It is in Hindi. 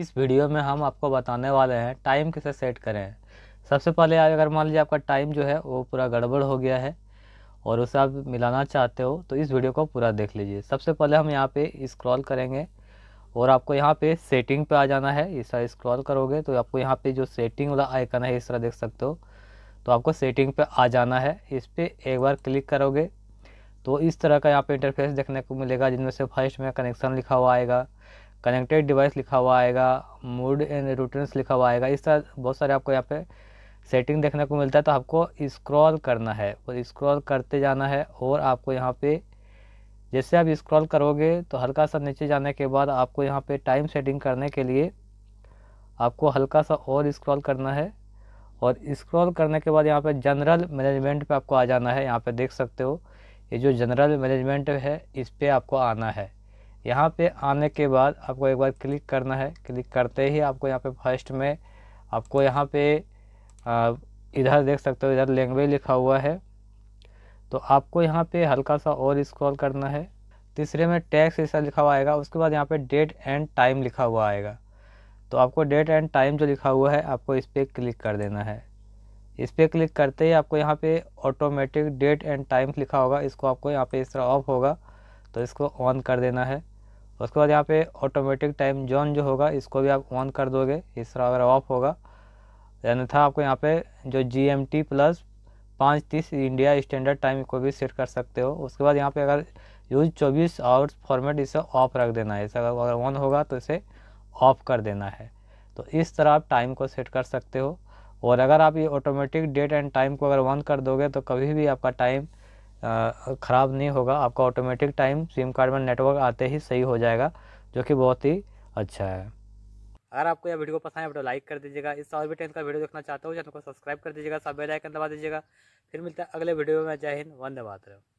इस वीडियो में हम आपको बताने वाले हैं टाइम कैसे सेट करें सबसे पहले अगर मान लीजिए आपका टाइम जो है वो पूरा गड़बड़ हो गया है और उसे आप मिलाना चाहते हो तो इस वीडियो को पूरा देख लीजिए सबसे पहले हम यहाँ पे स्क्रॉल करेंगे और आपको यहाँ पे सेटिंग पे आ जाना है इस तरह स्क्रॉल करोगे तो आपको यहाँ पे जो सेटिंग वाला आइकन है इस तरह देख सकते हो तो आपको सेटिंग पे आ जाना है इस पर एक बार क्लिक करोगे तो इस तरह का यहाँ पे इंटरफेस देखने को मिलेगा जिनमें से फर्स्ट में कनेक्शन लिखा हुआ आएगा कनेक्टेड डिवाइस लिखा हुआ आएगा मूड एंड रूटीन्स लिखा हुआ आएगा इस तरह बहुत सारे आपको यहाँ पे सेटिंग देखने को मिलता है तो आपको स्क्रॉल करना है और स्क्रॉल करते जाना है और आपको यहाँ पे जैसे आप स्क्रॉल करोगे तो हल्का सा नीचे जाने के बाद आपको यहाँ पे टाइम सेटिंग करने के लिए आपको हल्का सा और स्क्रॉल करना है और स्क्रॉल करने के बाद यहाँ पे जनरल मैनेजमेंट पे आपको आ जाना है यहाँ पे देख सकते हो ये जो जनरल मैनेजमेंट है इस पर आपको आना है यहाँ पे आने के बाद आपको एक बार क्लिक करना है क्लिक करते ही आपको यहाँ पे फर्स्ट में आपको यहाँ पे इधर देख सकते हो इधर लैंग्वेज लिखा हुआ है तो आपको यहाँ पे हल्का सा और स्क्रॉल करना है तीसरे में टैक्स ऐसा लिखा हुआ आएगा उसके बाद यहाँ पे डेट एंड टाइम लिखा हुआ आएगा तो आपको डेट एंड टाइम जो लिखा हुआ है आपको इस पर क्लिक कर देना है इस पर क्लिक करते ही आपको यहाँ पे ऑटोमेटिक डेट एंड टाइम लिखा होगा इसको आपको यहाँ पे इस तरह ऑफ होगा तो इसको ऑन कर देना है उसके बाद यहाँ पे ऑटोमेटिक टाइम जोन जो होगा इसको भी आप ऑन कर दोगे इस तरह अगर ऑफ होगा यानी था आपको यहाँ पे जो जी एम टी प्लस पाँच तीस इंडिया स्टैंडर्ड टाइम को भी सेट कर सकते हो उसके बाद यहाँ पे अगर यूज चौबीस आवर्स फॉर्मेट इसे ऑफ रख देना है इसे अगर ऑन होगा तो इसे ऑफ कर देना है तो इस तरह आप टाइम को सेट कर सकते हो और अगर आप ये ऑटोमेटिक डेट एंड टाइम को अगर ऑन कर दोगे तो कभी भी आपका टाइम ख़राब नहीं होगा आपका ऑटोमेटिक टाइम सिम कार्ड में नेटवर्क आते ही सही हो जाएगा जो कि बहुत ही अच्छा है अगर आपको यह वीडियो पसंद है तो लाइक कर दीजिएगा इस और भी टेंथ का वीडियो देखना चाहता हूँ तो चैनल को सब्सक्राइब कर दीजिएगा सब बेल आइकन दबा दीजिएगा फिर मिलता है अगले वीडियो में जय हिंद वंदे मातरम